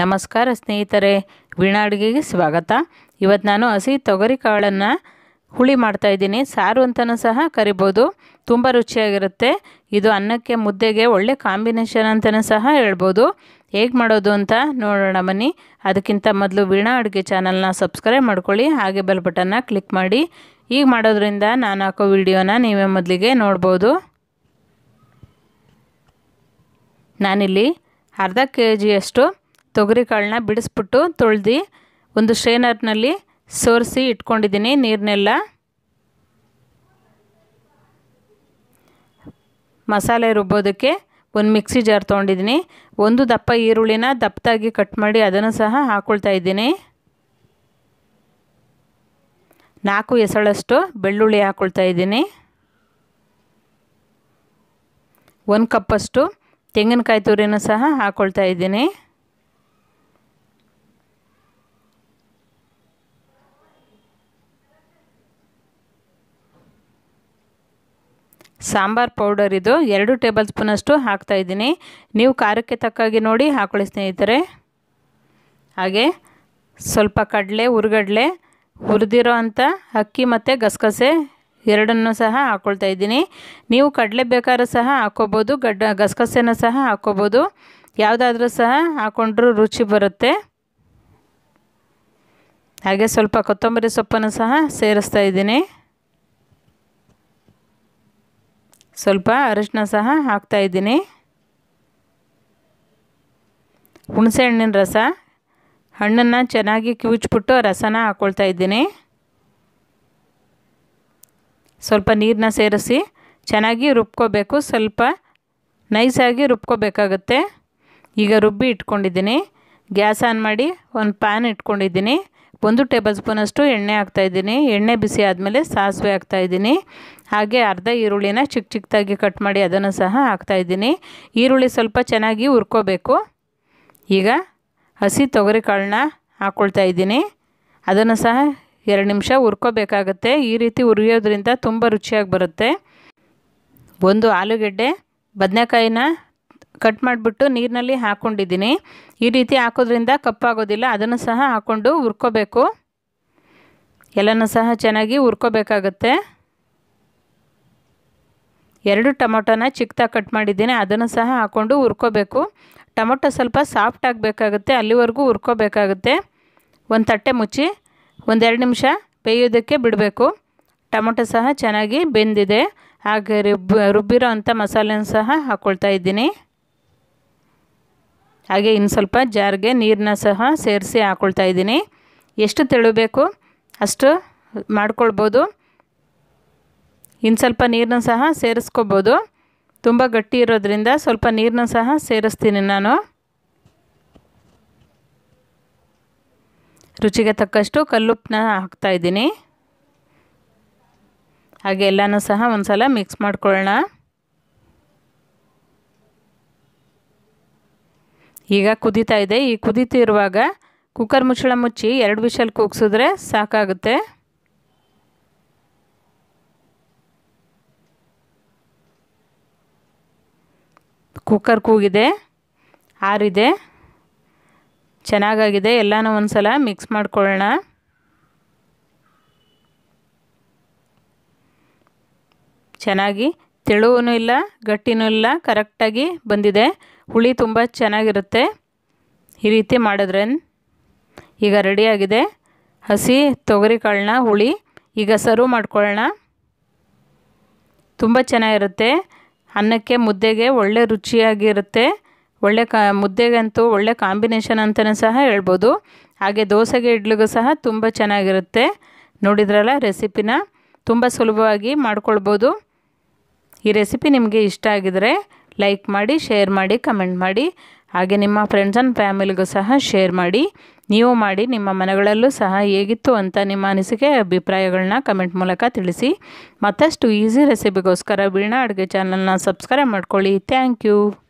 ನಮಸ್ಕಾರ ಸ್ನೇಹಿತರೆ ವೀಣಾ ಅಡುಗೆಗೆ ಸ್ವಾಗತ ಇವತ್ತು ನಾನು ಹಸಿ ತೊಗರಿ ಕಾಳನ್ನು ಹುಳಿ ಮಾಡ್ತಾಯಿದ್ದೀನಿ ಸಾರು ಅಂತಲೂ ಸಹ ಕರಿಬೋದು ತುಂಬ ರುಚಿಯಾಗಿರುತ್ತೆ ಇದು ಅನ್ನಕ್ಕೆ ಮುದ್ದೆಗೆ ಒಳ್ಳೆ ಕಾಂಬಿನೇಷನ್ ಅಂತಲೂ ಸಹ ಹೇಳ್ಬೋದು ಹೇಗೆ ಮಾಡೋದು ಅಂತ ನೋಡೋಣ ಬನ್ನಿ ಅದಕ್ಕಿಂತ ಮೊದಲು ವೀಣಾ ಅಡುಗೆ ಚಾನಲ್ನ ಸಬ್ಸ್ಕ್ರೈಬ್ ಮಾಡ್ಕೊಳ್ಳಿ ಹಾಗೆ ಬೆಲ್ ಬಟನ್ನ ಕ್ಲಿಕ್ ಮಾಡಿ ಈಗ ಮಾಡೋದ್ರಿಂದ ನಾನು ಹಾಕೋ ವಿಡಿಯೋನ ನೀವೇ ಮೊದಲಿಗೆ ನೋಡ್ಬೋದು ನಾನಿಲ್ಲಿ ಅರ್ಧ ಕೆ ಜಿಯಷ್ಟು ತೊಗರಿ ಕಾಳನ್ನ ಬಿಡಿಸ್ಬಿಟ್ಟು ತೊಳೆದು ಒಂದು ಸ್ಟ್ರೇನರ್ನಲ್ಲಿ ಸೋರಿಸಿ ಇಟ್ಕೊಂಡಿದ್ದೀನಿ ನೀರನ್ನೆಲ್ಲ ಮಸಾಲೆ ರುಬ್ಬೋದಕ್ಕೆ ಒಂದು ಮಿಕ್ಸಿ ಜಾರ್ ತೊಗೊಂಡಿದ್ದೀನಿ ಒಂದು ದಪ್ಪ ಈರುಳ್ಳಿನ ದಪ್ಪದಾಗಿ ಕಟ್ ಮಾಡಿ ಅದನ್ನು ಸಹ ಹಾಕೊಳ್ತಾ ಇದ್ದೀನಿ ನಾಲ್ಕು ಎಸಳಷ್ಟು ಬೆಳ್ಳುಳ್ಳಿ ಹಾಕ್ಕೊಳ್ತಾ ಇದ್ದೀನಿ ಒಂದು ಕಪ್ಪಷ್ಟು ತೆಂಗಿನಕಾಯಿ ತುರಿನೂ ಸಹ ಹಾಕ್ಕೊಳ್ತಾ ಇದ್ದೀನಿ ಸಾಂಬಾರ್ ಪೌಡರ್ ಇದು ಎರಡು ಟೇಬಲ್ ಸ್ಪೂನಷ್ಟು ಹಾಕ್ತಾಯಿದ್ದೀನಿ ನೀವು ಖಾರಕ್ಕೆ ತಕ್ಕಾಗಿ ನೋಡಿ ಹಾಕೊಳ್ಳಿ ಸ್ನೇಹಿತರೆ ಹಾಗೆ ಸ್ವಲ್ಪ ಕಡಲೆ ಹುರುಗಡಲೆ ಹುರಿದಿರೋ ಅಂಥ ಅಕ್ಕಿ ಮತ್ತು ಗಸಗಸೆ ಎರಡನ್ನೂ ಸಹ ಹಾಕ್ಕೊಳ್ತಾ ಇದ್ದೀನಿ ನೀವು ಕಡಲೆ ಬೇಕಾದ್ರೂ ಸಹ ಹಾಕ್ಕೋಬೋದು ಗಡ್ಡ ಗಸಗಸೆನ ಸಹ ಹಾಕ್ಕೋಬೋದು ಯಾವುದಾದ್ರೂ ಸಹ ಹಾಕ್ಕೊಂಡ್ರೂ ರುಚಿ ಬರುತ್ತೆ ಹಾಗೆ ಸ್ವಲ್ಪ ಕೊತ್ತಂಬರಿ ಸೊಪ್ಪನ್ನು ಸಹ ಸೇರಿಸ್ತಾ ಇದ್ದೀನಿ ಸ್ವಲ್ಪ ಅರಿಶಿನ ಸಹ ಹಾಕ್ತಾ ಇದ್ದೀನಿ ಹಣ್ಣಿನ ರಸ ಹಣ್ಣನ್ನು ಚೆನ್ನಾಗಿ ಕಿವುಚ್ಬಿಟ್ಟು ರಸನ ಹಾಕ್ಕೊಳ್ತಾ ಇದ್ದೀನಿ ಸ್ವಲ್ಪ ನೀರನ್ನ ಸೇರಿಸಿ ಚೆನ್ನಾಗಿ ರುಬ್ಕೋಬೇಕು ಸ್ವಲ್ಪ ನೈಸಾಗಿ ರುಬ್ಕೋಬೇಕಾಗತ್ತೆ ಈಗ ರುಬ್ಬಿ ಇಟ್ಕೊಂಡಿದ್ದೀನಿ ಗ್ಯಾಸ್ ಆನ್ ಮಾಡಿ ಒಂದು ಪ್ಯಾನ್ ಇಟ್ಕೊಂಡಿದ್ದೀನಿ ಒಂದು ಟೇಬಲ್ ಸ್ಪೂನಷ್ಟು ಎಣ್ಣೆ ಹಾಕ್ತಾಯಿದ್ದೀನಿ ಎಣ್ಣೆ ಬಿಸಿ ಆದಮೇಲೆ ಸಾಸಿವೆ ಹಾಕ್ತಾಯಿದ್ದೀನಿ ಹಾಗೆ ಅರ್ಧ ಈರುಳ್ಳಿನ ಚಿಕ್ಕ ಚಿಕ್ಕದಾಗಿ ಕಟ್ ಮಾಡಿ ಅದನ್ನು ಸಹ ಹಾಕ್ತಾಯಿದ್ದೀನಿ ಈರುಳ್ಳಿ ಸ್ವಲ್ಪ ಚೆನ್ನಾಗಿ ಹುರ್ಕೋಬೇಕು ಈಗ ಹಸಿ ತೊಗರಿ ಕಾಳನ್ನ ಹಾಕ್ಕೊಳ್ತಾ ಇದ್ದೀನಿ ಅದನ್ನು ಸಹ ಎರಡು ನಿಮಿಷ ಹುರ್ಕೋಬೇಕಾಗತ್ತೆ ಈ ರೀತಿ ಹುರಿಯೋದ್ರಿಂದ ತುಂಬ ರುಚಿಯಾಗಿ ಬರುತ್ತೆ ಒಂದು ಆಲೂಗೆಡ್ಡೆ ಬದನೆಕಾಯಿನ ಕಟ್ ಮಾಡಿಬಿಟ್ಟು ನೀರಿನಲ್ಲಿ ಹಾಕ್ಕೊಂಡಿದ್ದೀನಿ ಈ ರೀತಿ ಹಾಕೋದ್ರಿಂದ ಕಪ್ಪಾಗೋದಿಲ್ಲ ಅದನ್ನು ಸಹ ಹಾಕ್ಕೊಂಡು ಹುರ್ಕೋಬೇಕು ಎಲ್ಲನ ಸಹ ಚೆನ್ನಾಗಿ ಹುರ್ಕೋಬೇಕಾಗತ್ತೆ ಎರಡು ಟೊಮೊಟೊನ ಚಿಕ್ಕದಾಗಿ ಕಟ್ ಮಾಡಿದ್ದೀನಿ ಅದನ್ನು ಸಹ ಹಾಕ್ಕೊಂಡು ಹುರ್ಕೋಬೇಕು ಟೊಮೊಟೊ ಸ್ವಲ್ಪ ಸಾಫ್ಟ್ ಆಗಬೇಕಾಗುತ್ತೆ ಅಲ್ಲಿವರೆಗೂ ಹುರ್ಕೋಬೇಕಾಗುತ್ತೆ ಒಂದು ತಟ್ಟೆ ಮುಚ್ಚಿ ಒಂದೆರಡು ನಿಮಿಷ ಬೇಯೋದಕ್ಕೆ ಬಿಡಬೇಕು ಟೊಮೊಟೊ ಸಹ ಚೆನ್ನಾಗಿ ಬೆಂದಿದೆ ಹಾಗೆ ರುಬ್ಬಿ ರುಬ್ಬಿರೋ ಅಂಥ ಸಹ ಹಾಕ್ಕೊಳ್ತಾ ಇದ್ದೀನಿ ಹಾಗೆ ಇನ್ನು ಸ್ವಲ್ಪ ಜಾರ್ಗೆ ನೀರನ್ನ ಸಹ ಸೇರಿಸಿ ಹಾಕ್ಕೊಳ್ತಾ ಇದ್ದೀನಿ ಎಷ್ಟು ತೆಳುಬೇಕು ಅಷ್ಟು ಮಾಡ್ಕೊಳ್ಬೋದು ಇನ್ನು ಸ್ವಲ್ಪ ನೀರನ್ನ ಸಹ ಸೇರಿಸ್ಕೋಬೋದು ತುಂಬ ಗಟ್ಟಿ ಇರೋದ್ರಿಂದ ಸ್ವಲ್ಪ ನೀರನ್ನ ಸಹ ಸೇರಿಸ್ತೀನಿ ನಾನು ರುಚಿಗೆ ತಕ್ಕಷ್ಟು ಕಲ್ಲುಪ್ಪನ್ನ ಹಾಕ್ತಾಯಿದ್ದೀನಿ ಹಾಗೆ ಎಲ್ಲನೂ ಸಹ ಒಂದು ಸಲ ಮಿಕ್ಸ್ ಮಾಡ್ಕೊಳ್ಳೋಣ ಈಗ ಕುದೀತಾ ಇದೆ ಈ ಕುದೀತಿರುವಾಗ ಕುಕ್ಕರ್ ಮುಚ್ಚಳ ಮುಚ್ಚಿ ಎರಡು ವಿಷಲ್ ಕೂಗ್ಸಿದ್ರೆ ಸಾಕಾಗುತ್ತೆ ಕುಕ್ಕರ್ ಕೂಗಿದೆ ಆರಿದೆ ಚೆನ್ನಾಗಾಗಿದೆ ಎಲ್ಲನೂ ಒಂದು ಸಲ ಮಿಕ್ಸ್ ಮಾಡ್ಕೊಳ್ಳೋಣ ಚೆನ್ನಾಗಿ ತೆಳುವೂ ಇಲ್ಲ ಗಟ್ಟಿನೂ ಇಲ್ಲ ಕರೆಕ್ಟಾಗಿ ಬಂದಿದೆ ಹುಳಿ ತುಂಬ ಚೆನ್ನಾಗಿರುತ್ತೆ ಈ ರೀತಿ ಮಾಡಿದ್ರೆ ಈಗ ರೆಡಿಯಾಗಿದೆ ಹಸಿ ತೊಗರಿ ಕಾಳನ್ನ ಹುಳಿ ಈಗ ಸರ್ವ್ ಮಾಡ್ಕೊಳ್ಳೋಣ ತುಂಬ ಚೆನ್ನಾಗಿರುತ್ತೆ ಅನ್ನಕ್ಕೆ ಮುದ್ದೆಗೆ ಒಳ್ಳೆ ರುಚಿಯಾಗಿರುತ್ತೆ ಒಳ್ಳೆ ಕಾ ಮುದ್ದೆಗಂತೂ ಒಳ್ಳೆ ಕಾಂಬಿನೇಷನ್ ಅಂತಲೂ ಸಹ ಹೇಳ್ಬೋದು ಹಾಗೆ ದೋಸೆಗೆ ಇಡ್ಲಿಗೂ ಸಹ ತುಂಬ ಚೆನ್ನಾಗಿರುತ್ತೆ ನೋಡಿದ್ರಲ್ಲ ರೆಸಿಪಿನ ತುಂಬ ಸುಲಭವಾಗಿ ಮಾಡ್ಕೊಳ್ಬೋದು ಈ ರೆಸಿಪಿ ನಿಮಗೆ ಇಷ್ಟ ಆಗಿದರೆ ಲೈಕ್ ಮಾಡಿ ಶೇರ್ ಮಾಡಿ ಕಮೆಂಟ್ ಮಾಡಿ ಹಾಗೆ ನಿಮ್ಮ ಫ್ರೆಂಡ್ಸ್ ಆ್ಯಂಡ್ ಫ್ಯಾಮಿಲಿಗೂ ಸಹ ಶೇರ್ ಮಾಡಿ ನೀವು ಮಾಡಿ ನಿಮ್ಮ ಮನೆಗಳಲ್ಲೂ ಸಹ ಹೇಗಿತ್ತು ಅಂತ ನಿಮ್ಮ ಅನಿಸಿಕೆ ಅಭಿಪ್ರಾಯಗಳನ್ನ ಕಮೆಂಟ್ ಮೂಲಕ ತಿಳಿಸಿ ಮತ್ತಷ್ಟು ಈಸಿ ರೆಸಿಪಿಗೋಸ್ಕರ ವೀಣಾ ಅಡುಗೆ ಚಾನಲ್ನ ಸಬ್ಸ್ಕ್ರೈಬ್ ಮಾಡ್ಕೊಳ್ಳಿ ಥ್ಯಾಂಕ್ ಯು